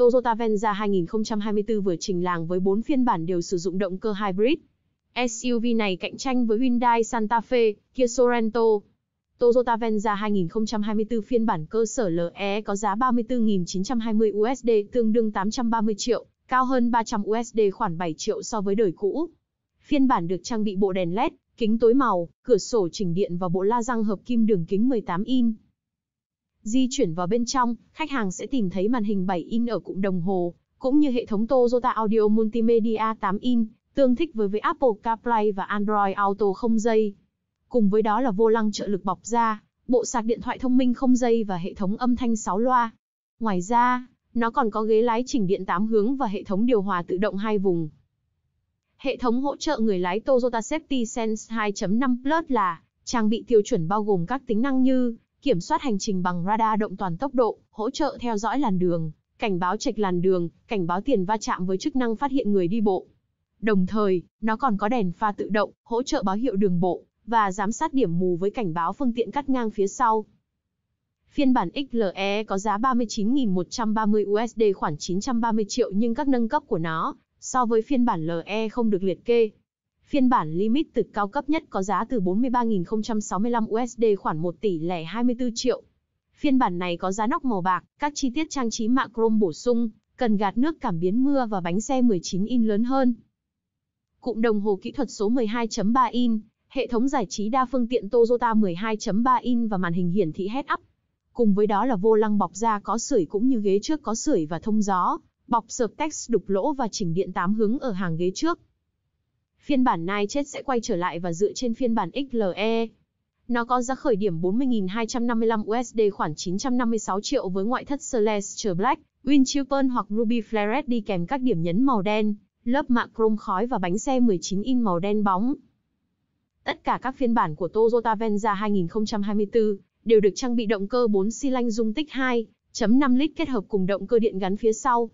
Toyota Venza 2024 vừa trình làng với 4 phiên bản đều sử dụng động cơ hybrid. SUV này cạnh tranh với Hyundai Santa Fe, Kia Sorento. Toyota Venza 2024 phiên bản cơ sở LE có giá 34.920 USD tương đương 830 triệu, cao hơn 300 USD khoảng 7 triệu so với đời cũ. Phiên bản được trang bị bộ đèn LED, kính tối màu, cửa sổ chỉnh điện và bộ la răng hợp kim đường kính 18 in. Di chuyển vào bên trong, khách hàng sẽ tìm thấy màn hình 7 in ở cụm đồng hồ, cũng như hệ thống Toyota Audio Multimedia 8 in, tương thích với với Apple CarPlay và Android Auto không dây. Cùng với đó là vô lăng trợ lực bọc da, bộ sạc điện thoại thông minh không dây và hệ thống âm thanh 6 loa. Ngoài ra, nó còn có ghế lái chỉnh điện 8 hướng và hệ thống điều hòa tự động hai vùng. Hệ thống hỗ trợ người lái Toyota Safety Sense 2.5 Plus là trang bị tiêu chuẩn bao gồm các tính năng như kiểm soát hành trình bằng radar động toàn tốc độ, hỗ trợ theo dõi làn đường, cảnh báo trạch làn đường, cảnh báo tiền va chạm với chức năng phát hiện người đi bộ. Đồng thời, nó còn có đèn pha tự động, hỗ trợ báo hiệu đường bộ và giám sát điểm mù với cảnh báo phương tiện cắt ngang phía sau. Phiên bản XLE có giá 39.130 USD khoảng 930 triệu nhưng các nâng cấp của nó so với phiên bản LE không được liệt kê, Phiên bản limit limited cao cấp nhất có giá từ 43.065 USD khoảng 1 tỷ lẻ 24 triệu. Phiên bản này có giá nóc màu bạc, các chi tiết trang trí mạ chrome bổ sung, cần gạt nước cảm biến mưa và bánh xe 19 in lớn hơn. Cụm đồng hồ kỹ thuật số 12.3 in, hệ thống giải trí đa phương tiện Toyota 12.3 in và màn hình hiển thị head-up. Cùng với đó là vô lăng bọc da có sưởi cũng như ghế trước có sưởi và thông gió, bọc sợp text đục lỗ và chỉnh điện 8 hướng ở hàng ghế trước. Phiên bản Nai chết sẽ quay trở lại và dựa trên phiên bản XLE. Nó có giá khởi điểm 40.255 USD khoảng 956 triệu với ngoại thất Celestial Black, Winchilpern hoặc Ruby Flared đi kèm các điểm nhấn màu đen, lớp mạ chrome khói và bánh xe 19 in màu đen bóng. Tất cả các phiên bản của Toyota Venza 2024 đều được trang bị động cơ 4 xi lanh dung tích 2.5 lít kết hợp cùng động cơ điện gắn phía sau.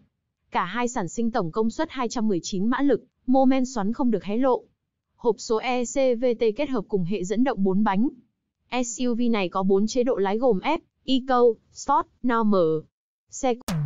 Cả hai sản sinh tổng công suất 219 mã lực mô men xoắn không được hé lộ. Hộp số ECVT kết hợp cùng hệ dẫn động 4 bánh. SUV này có 4 chế độ lái gồm F, Eco, Sport, Normal. Xe